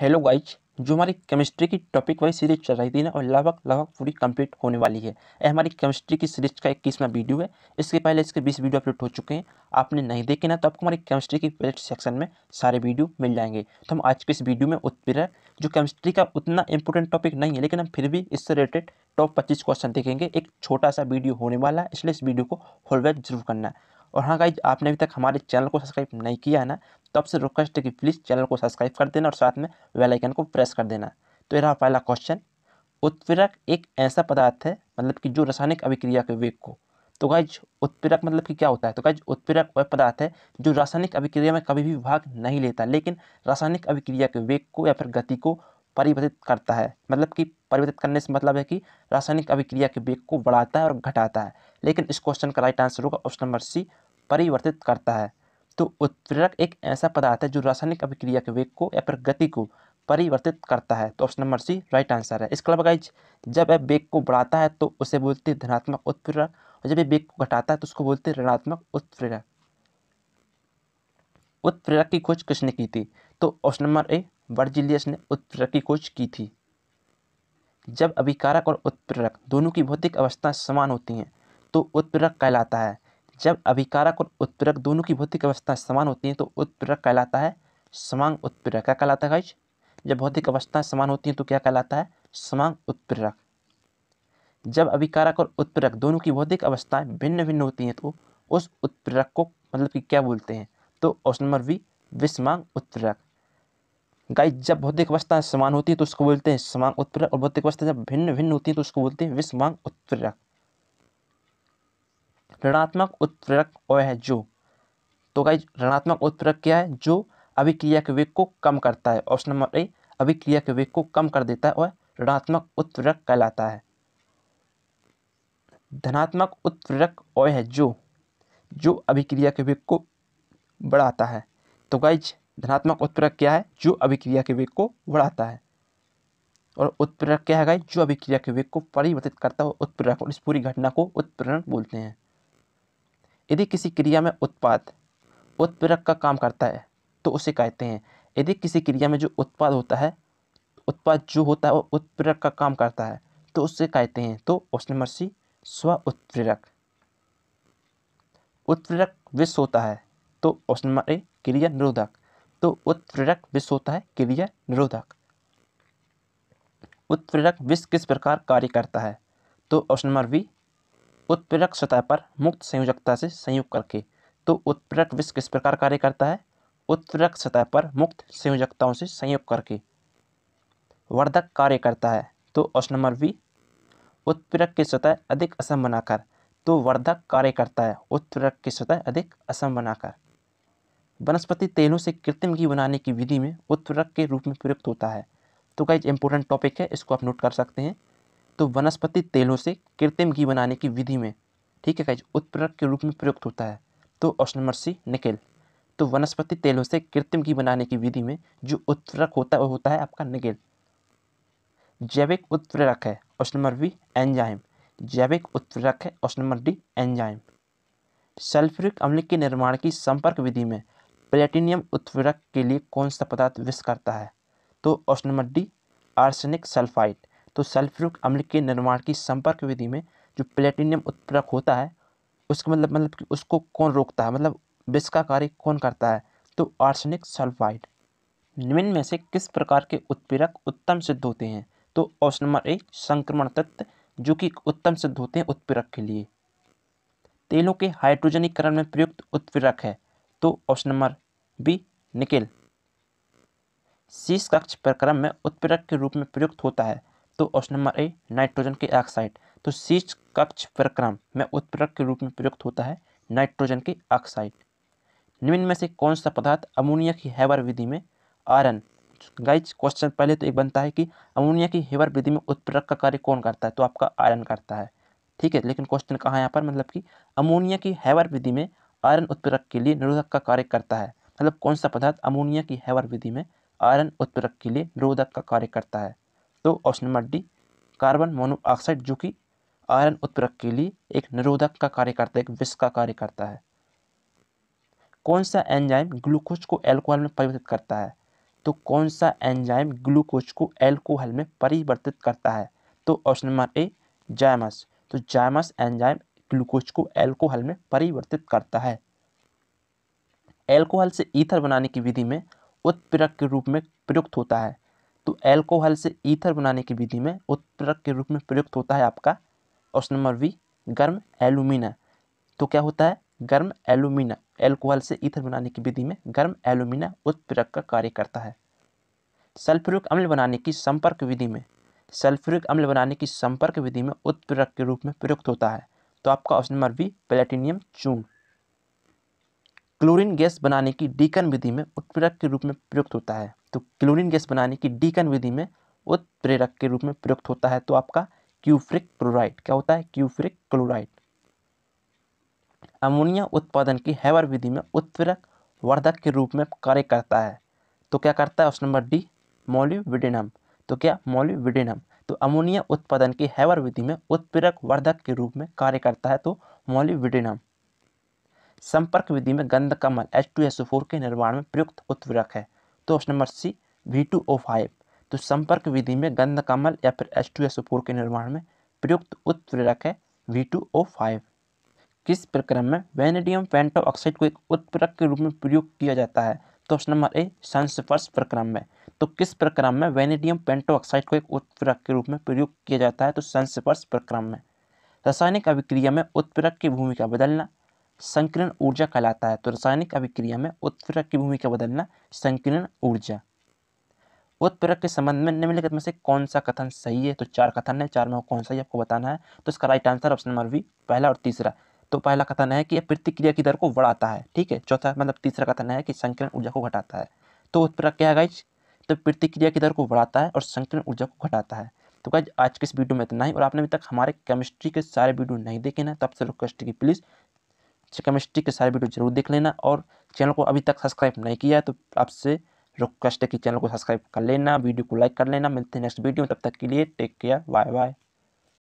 hello guys जो हमारी chemistry की टॉपिक वाइज सीरीज चल रही थी ना और लगभग लगभग पूरी कंप्लीट होने वाली है यह हमारी केमिस्ट्री की सीरीज का इक्कीसवां वीडियो है इसके पहले इसके बीस वीडियो अपलोड हो चुके हैं आपने नहीं देखे ना तो आपको हमारी केमिस्ट्री की प्लेट सेक्शन में सारे वीडियो मिल जाएंगे तो हम आज के इस वीडियो में उत्पीड़न जो केमिस्ट्री का उतना इंपॉर्टेंट टॉपिक नहीं है लेकिन हम फिर भी इससे रिलेटेड टॉप पच्चीस क्वेश्चन देखेंगे एक छोटा सा वीडियो होने वाला है इसलिए इस वीडियो को होलवेज जरूर करना है और हाँ गाइज आपने अभी तक हमारे चैनल को सब्सक्राइब नहीं किया है ना तो आपसे रिक्वेस्ट है कि प्लीज़ चैनल को सब्सक्राइब कर देना और साथ में वेलाइकन को प्रेस कर देना तो ये रहा पहला क्वेश्चन उत्पीड़क एक ऐसा पदार्थ है मतलब कि जो रासायनिक अभिक्रिया के वेग को तो गाइज उत्पीड़क मतलब कि क्या होता है तो गाइज उत्पीड़क वह पदार्थ है जो रासायनिक अभिक्रिया में कभी भी भाग नहीं लेता लेकिन रासायनिक अभिक्रिया के वेग को या फिर गति को परिवर्तित करता है मतलब कि परिवर्तित करने से मतलब है कि रासायनिक अभिक्रिया के वेग को बढ़ाता है और घटाता है लेकिन इस क्वेश्चन का राइट आंसर होगा ऑप्शन नंबर सी परिवर्तित करता है तो उत्प्रेरक एक ऐसा पदार्थ है जो रासायनिक अभिक्रिया के वेग को या फिर गति को परिवर्तित करता है तो option number C right answer है इसके अलावा गाइज जब यह वेग को बढ़ाता है तो उसे बोलते हैं धनात्मक उत्प्रेरक और जब यह वेग को घटाता है तो उसको बोलते हैं ऋणात्मक उत्प्रेरक उत्प्रेरक की खोज किसने की थी तो ऑप्शन नंबर ए वर्जिलियस ने उत्प्रेरक की खोज की थी जब अभिकारक और उत्प्रेरक दोनों की भौतिक अवस्था समान होती हैं तो उत्प्रेरक कहलाता है जब अभिकारक और उत्प्रेरक दोनों की भौतिक अवस्थाएं समान होती हैं तो उत्प्रेरक कहलाता है समांग उत्प्रेरक क्या कहलाता है गाइज जब भौतिक अवस्थाएं समान होती हैं तो क्या कहलाता है समांग उत्प्रेरक जब अभिकारक और उत्प्रेरक दोनों की भौतिक अवस्थाएं भिन्न भिन्न होती हैं तो उस उत्प्रेरक को मतलब कि क्या बोलते हैं तो ऑप्शन नंबर बी विषमांग उत्प्रेरक गाइज जब भौतिक अवस्थाएं समान होती है तो उसको बोलते हैं समांग उत्प्रेरक और भौतिक अवस्था जब भिन्न भिन्न होती है तो उसको बोलते हैं विषमांग उत्प्रेरक ऋणात्मक उत्प्रेरक वह है जो तो गाइज ऋणात्मक उत्प्रेरक क्या है जो अभिक्रिया के वेग को कम करता है ऑप्शन नंबर ए अभिक्रिया के वेग को कम कर देता है और ऋणात्मक उत्प्रेरक कहलाता है धनात्मक उत्प्रेरक वह है जो जो अभिक्रिया के वेग को बढ़ाता है तो गाइज धनात्मक उत्प्रेरक क्या है जो अभिक्रिया के वेग को बढ़ाता है और उत्प्रेरक क्या है गाइज जो अभिक्रिया के वेग को परिवर्तित करता है उत्प्रेरक और इस पूरी घटना को उत्प्रेरण बोलते हैं यदि किसी क्रिया में उत्पाद उत्प्रेरक का काम करता है तो उसे कहते हैं यदि किसी क्रिया में जो उत्पाद होता है उत्पाद जो होता है वो उत्प्रेरक का काम करता है तो उससे कहते हैं तो ऑप्शन नंबर सी स्व उत्प्रेरक उत्प्रेरक विष होता है तो ऑप्शन नंबर ए क्रिया निरोधक तो उत्प्रेरक विष होता है क्रिया निरोधक उत्प्रेरक विष किस प्रकार कार्य करता है तो ऑप्शन नंबर बी उत्प्रेरक सतह पर मुक्त संयोजकता से संयुक्त करके तो उत्प्रेरक विष किस प्रकार कार्य करता है उत्प्रेरक सतह पर मुक्त संयोजकताओं से संयुक्त करके वर्धक कार्य करता है तो ऑप्शन नंबर बी उत्प्रेरक की सतह अधिक असम बनाकर तो वर्धक कार्य करता है उत्प्रेरक की सतह अधिक असम बनाकर वनस्पति तेलों से कृत्रिम घी बनाने की विधि में उत्प्रेरक के रूप में प्रयुक्त होता है तो कई इंपोर्टेंट टॉपिक है इसको आप नोट कर सकते हैं तो वनस्पति तेलों से कृत्रिम घी बनाने की विधि में ठीक है कहीं उत्प्रेरक के रूप में प्रयुक्त होता है तो ऑप्शन नंबर सी निकेल तो वनस्पति तेलों से कृत्रिम घी बनाने की विधि में जो उत्प्रेरक होता है वो होता है आपका निकेल जैविक उत्प्रेरक है ऑप्शन नंबर बी एंजाइम जैविक उत्प्रेरक है option number D enzyme sulphuric अम्ल के निर्माण की संपर्क विधि में प्लेटिनियम उत्प्रेरक के लिए कौन सा पदार्थ विष करता है तो option number D arsenic sulphide तो सल्फ्यूरिक अम्ल के निर्माण की संपर्क विधि में जो प्लेटिनियम उत्प्रक होता है उसका मतलब मतलब कि उसको कौन रोकता है मतलब विष का कार्य कौन करता है तो आर्सेनिक सल्फाइड निम्न में से किस प्रकार के उत्प्रेरक उत्तम सिद्ध होते हैं तो ऑप्शन नंबर ए संक्रमण तत्व जो कि उत्तम सिद्ध होते हैं उत्प्रेरक के लिए तेलों के हाइड्रोजनीकरण में प्रयुक्त उत्प्रेरक है तो ऑप्शन नंबर बी निकेल शीश कक्ष प्रक्रम में उत्प्रेरक के रूप में प्रयुक्त होता है तो ऑप्शन नंबर ए नाइट्रोजन के ऑक्साइड तो शीर्ष कक्ष प्रक्रम में उत्प्रक के रूप में प्रयुक्त होता है नाइट्रोजन के ऑक्साइड निम्न में से कौन सा पदार्थ अमोनिया की हैवर विधि में आयरन गाइज क्वेश्चन पहले तो एक बनता है कि अमोनिया की हेवर विधि में उत्प्रक का कार्य कौन करता है तो आपका आयरन करता है ठीक है लेकिन क्वेश्चन कहाँ यहाँ पर मतलब कि अमोनिया की हैवर विधि में आयरन उत्प्रक के लिए निरोधक का कार्य करता है मतलब कौन सा पदार्थ अमोनिया की हैवर विधि में आयरन उत्प्रक के लिए निरोधक का कार्य करता है तो option number D carbon monoxide जो कि आयरन उत्प्रेरक के लिए एक निरोधक का कार्य करता है एक विष का कार्य करता है कौन सा एंजाइम ग्लूकोज को एल्कोहल में परिवर्तित करता है तो कौन सा एंजाइम ग्लूकोज को एल्कोहल में परिवर्तित करता है तो ऑप्शन नंबर ए जायमस तो जायमस एंजाइम ग्लूकोज को एल्कोहल में परिवर्तित करता है एल्कोहल से ईथर बनाने की विधि में उत्प्रेरक के रूप में प्रयुक्त होता है तो एल्कोहल से ईथर बनाने की विधि में उत्प्रेरक के रूप में प्रयुक्त होता है आपका ऑप्शन नंबर वी गर्म एलुमिना तो क्या होता है गर्म एलुमिना एल्कोहल से ईथर बनाने की विधि में गर्म एलुमिना उत्प्रेरक का कार्य करता है सल्फ्यूरिक अम्ल बनाने की संपर्क विधि में सल्फ्यूरिक अम्ल बनाने की संपर्क विधि में उत्प्रेरक के रूप में प्रयुक्त होता है तो आपका ऑप्शन नंबर बी प्लेटिनियम चून क्लोरीन गैस बनाने की डीकन विधि में उत्प्रेरक के रूप में प्रयुक्त होता है तो क्लोरीन गैस बनाने की डीकन विधि में उत्प्रेरक के रूप में प्रयुक्त होता है तो आपका क्यूफ्रिक क्लोराइड क्या होता है क्यूफ्रिक क्लोराइड अमोनिया उत्पादन की हैवर विधि में उत्प्रेरक वर्धक के रूप में कार्य करता है तो क्या करता है ऑप्शन नंबर डी मोलिविडेनम तो क्या मोलिविडेनम तो अमोनिया उत्पादन की हैवर विधि में उत्प्रेरक वर्धक के रूप में कार्य करता है तो मोलिविडेनम संपर्क विधि में गंध कमल एच टू एस फोर के निर्माण में प्रयुक्त उत्प्रेरक है तो option number C V two O five तो संपर्क विधि में गंध कमल या फिर एच टू एस फोर के निर्माण में प्रयुक्त उत्प्रेरक है वी टू ओ फाइव किस प्रक्रम में वेनेडियम पेंटो ऑक्साइड को एक उत्प्रेरक के रूप में प्रयोग किया जाता है तो ऑप्शन नंबर ए संस्पर्श प्रक्रम में तो किस प्रक्रम में वेनेडियम पेंटो ऑक्साइड को एक उत्प्रेरक के रूप में प्रयोग किया जाता है तो संस्पर्श प्रक्रम में रासायनिक अभिक्रिया में उत्प्रेरक की भूमिका बदलना संकीर्ण ऊर्जा कहलाता है तो रासायनिक अभिक्रिया में उत्प्रेरक की भूमिका बदलना संकीर्ण ऊर्जा उत्प्रेरक के संबंध में निम्नलिखित में से कौन सा कथन सही है तो चार कथन है चार में कौन सा ही आपको बताना है तो इसका right answer option number B पहला और तीसरा तो पहला कथन है कि यह प्रतिक्रिया की दर को बढ़ाता है ठीक है चौथा मतलब तीसरा कथन है कि संकीर्ण ऊर्जा को घटाता है तो उत्प्रेरक क्या है तो प्रतिक्रिया की दर को बढ़ाता है और संकीर्ण ऊर्जा को घटाता है तो गाइज आज के इस वीडियो में इतना ही और आपने अभी तक हमारे केमिस्ट्री के सारे वीडियो नहीं देखे ना तो आपसे रिक्वेस्ट की प्लीज़ केमिस्ट्री के सारे वीडियो जरूर देख लेना और चैनल को अभी तक सब्सक्राइब नहीं किया है तो आपसे रिक्वेस्ट है कि चैनल को सब्सक्राइब कर लेना वीडियो को लाइक कर लेना मिलते हैं नेक्स्ट वीडियो तब तक के लिए टेक केयर बाय बाय